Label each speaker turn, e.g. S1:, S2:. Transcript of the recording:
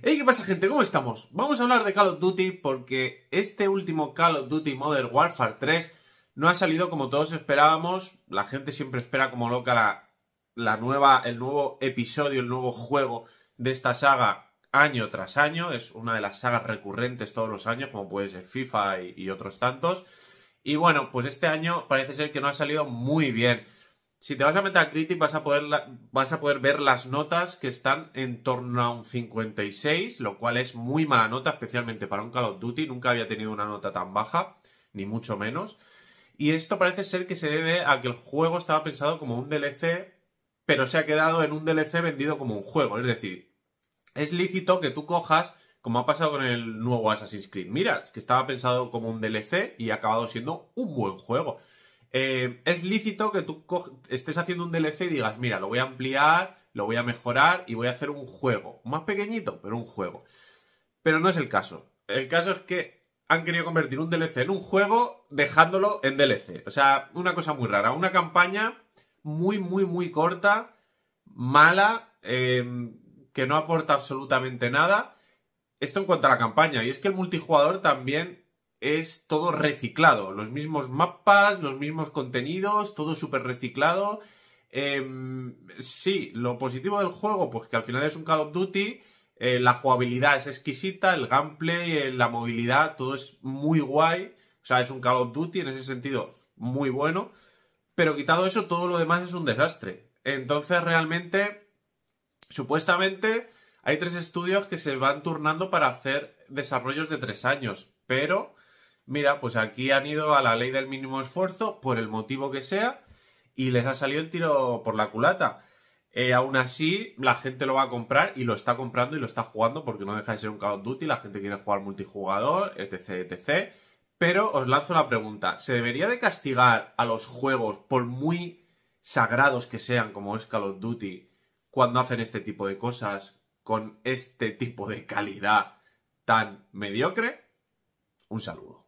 S1: Hey, ¿qué pasa gente? ¿Cómo estamos? Vamos a hablar de Call of Duty porque este último Call of Duty Modern Warfare 3 no ha salido como todos esperábamos. La gente siempre espera como loca la, nueva, el nuevo episodio, el nuevo juego de esta saga año tras año. Es una de las sagas recurrentes todos los años, como puede ser FIFA y otros tantos. Y bueno, pues este año parece ser que no ha salido muy bien si te vas a Metacritic vas a poder, vas a poder ver las notas que están en torno a un 56, lo cual es muy mala nota, especialmente para un Call of Duty. Nunca había tenido una nota tan baja, ni mucho menos. Y esto parece ser que se debe a que el juego estaba pensado como un DLC, pero se ha quedado en un DLC vendido como un juego. Es decir, es lícito que tú cojas, como ha pasado con el nuevo Assassin's Creed Mirage, que estaba pensado como un DLC y ha acabado siendo un buen juego. Eh, es lícito que tú estés haciendo un DLC y digas, mira, lo voy a ampliar, lo voy a mejorar y voy a hacer un juego. Más pequeñito, pero un juego. Pero no es el caso. El caso es que han querido convertir un DLC en un juego dejándolo en DLC. O sea, una cosa muy rara. Una campaña muy, muy, muy corta, mala, eh, que no aporta absolutamente nada. Esto en cuanto a la campaña. Y es que el multijugador también es todo reciclado. Los mismos mapas, los mismos contenidos, todo súper reciclado. Em, sí, lo positivo del juego, pues que al final es un Call of Duty, eh, la jugabilidad es exquisita, el gameplay, eh, la movilidad, todo es muy guay. O sea, es un Call of Duty en ese sentido muy bueno. Pero quitado eso, todo lo demás es un desastre. Entonces, realmente, supuestamente, hay tres estudios que se van turnando para hacer desarrollos de tres años. Pero mira, pues aquí han ido a la ley del mínimo esfuerzo, por el motivo que sea, y les ha salido el tiro por la culata. Eh, aún así, la gente lo va a comprar y lo está comprando y lo está jugando porque no deja de ser un Call of Duty, la gente quiere jugar multijugador, etc, etc. Pero os lanzo la pregunta, ¿se debería de castigar a los juegos, por muy sagrados que sean como es Call of Duty, cuando hacen este tipo de cosas con este tipo de calidad tan mediocre? Un saludo.